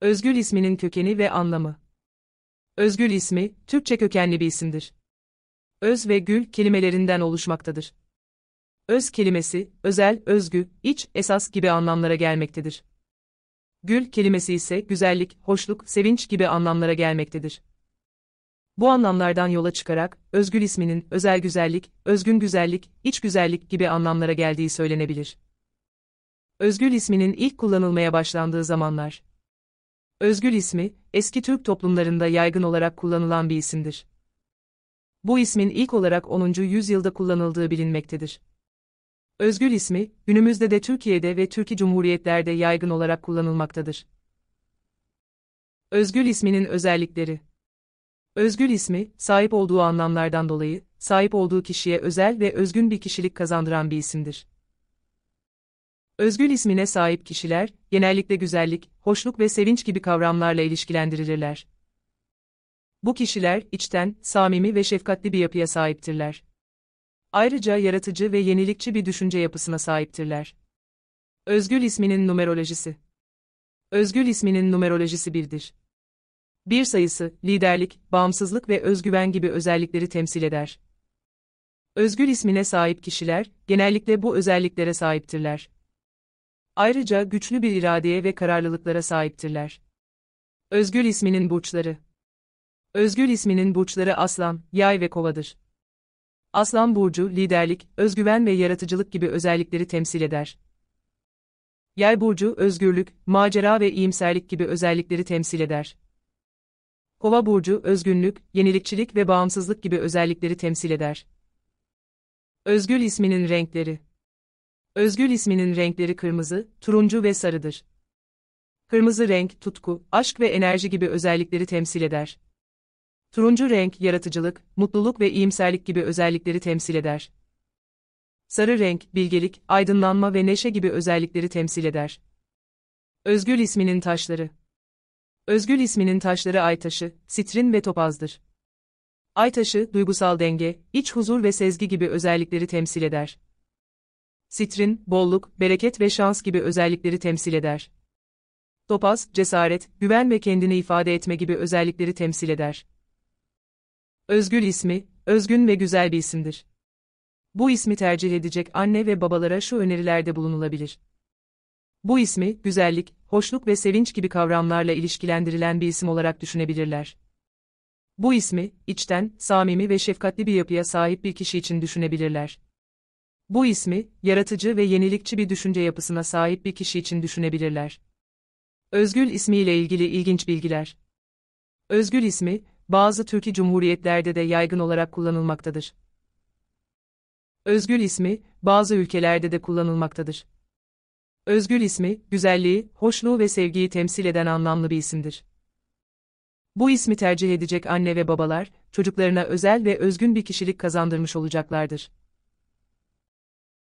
Özgül isminin kökeni ve anlamı. Özgül ismi, Türkçe kökenli bir isimdir. Öz ve gül kelimelerinden oluşmaktadır. Öz kelimesi, özel, özgü, iç, esas gibi anlamlara gelmektedir. Gül kelimesi ise güzellik, hoşluk, sevinç gibi anlamlara gelmektedir. Bu anlamlardan yola çıkarak, özgül isminin özel güzellik, özgün güzellik, iç güzellik gibi anlamlara geldiği söylenebilir. Özgül isminin ilk kullanılmaya başlandığı zamanlar, Özgül ismi, eski Türk toplumlarında yaygın olarak kullanılan bir isimdir. Bu ismin ilk olarak 10. yüzyılda kullanıldığı bilinmektedir. Özgül ismi, günümüzde de Türkiye'de ve Türkiye Cumhuriyetlerde yaygın olarak kullanılmaktadır. Özgül isminin özellikleri Özgül ismi, sahip olduğu anlamlardan dolayı, sahip olduğu kişiye özel ve özgün bir kişilik kazandıran bir isimdir. Özgül ismine sahip kişiler, genellikle güzellik, hoşluk ve sevinç gibi kavramlarla ilişkilendirilirler. Bu kişiler, içten, samimi ve şefkatli bir yapıya sahiptirler. Ayrıca yaratıcı ve yenilikçi bir düşünce yapısına sahiptirler. Özgül isminin numerolojisi Özgül isminin numerolojisi birdir. Bir sayısı, liderlik, bağımsızlık ve özgüven gibi özellikleri temsil eder. Özgül ismine sahip kişiler, genellikle bu özelliklere sahiptirler. Ayrıca güçlü bir iradeye ve kararlılıklara sahiptirler. Özgül isminin burçları Özgül isminin burçları aslan, yay ve kovadır. Aslan burcu, liderlik, özgüven ve yaratıcılık gibi özellikleri temsil eder. Yay burcu, özgürlük, macera ve iyimserlik gibi özellikleri temsil eder. Kova burcu, özgünlük, yenilikçilik ve bağımsızlık gibi özellikleri temsil eder. Özgül isminin renkleri Özgül isminin renkleri kırmızı, turuncu ve sarıdır. Kırmızı renk tutku, aşk ve enerji gibi özellikleri temsil eder. Turuncu renk yaratıcılık, mutluluk ve iyimserlik gibi özellikleri temsil eder. Sarı renk bilgelik, aydınlanma ve neşe gibi özellikleri temsil eder. Özgül isminin taşları Özgül isminin taşları ay taşı, sitrin ve topazdır. Ay taşı duygusal denge, iç huzur ve sezgi gibi özellikleri temsil eder. Sitrin, bolluk, bereket ve şans gibi özellikleri temsil eder. Topaz, cesaret, güven ve kendini ifade etme gibi özellikleri temsil eder. Özgül ismi, özgün ve güzel bir isimdir. Bu ismi tercih edecek anne ve babalara şu önerilerde bulunulabilir. Bu ismi, güzellik, hoşluk ve sevinç gibi kavramlarla ilişkilendirilen bir isim olarak düşünebilirler. Bu ismi, içten, samimi ve şefkatli bir yapıya sahip bir kişi için düşünebilirler. Bu ismi, yaratıcı ve yenilikçi bir düşünce yapısına sahip bir kişi için düşünebilirler. Özgül ismiyle ilgili ilginç bilgiler. Özgül ismi, bazı Türkiye cumhuriyetlerde de yaygın olarak kullanılmaktadır. Özgül ismi, bazı ülkelerde de kullanılmaktadır. Özgül ismi, güzelliği, hoşluğu ve sevgiyi temsil eden anlamlı bir isimdir. Bu ismi tercih edecek anne ve babalar, çocuklarına özel ve özgün bir kişilik kazandırmış olacaklardır.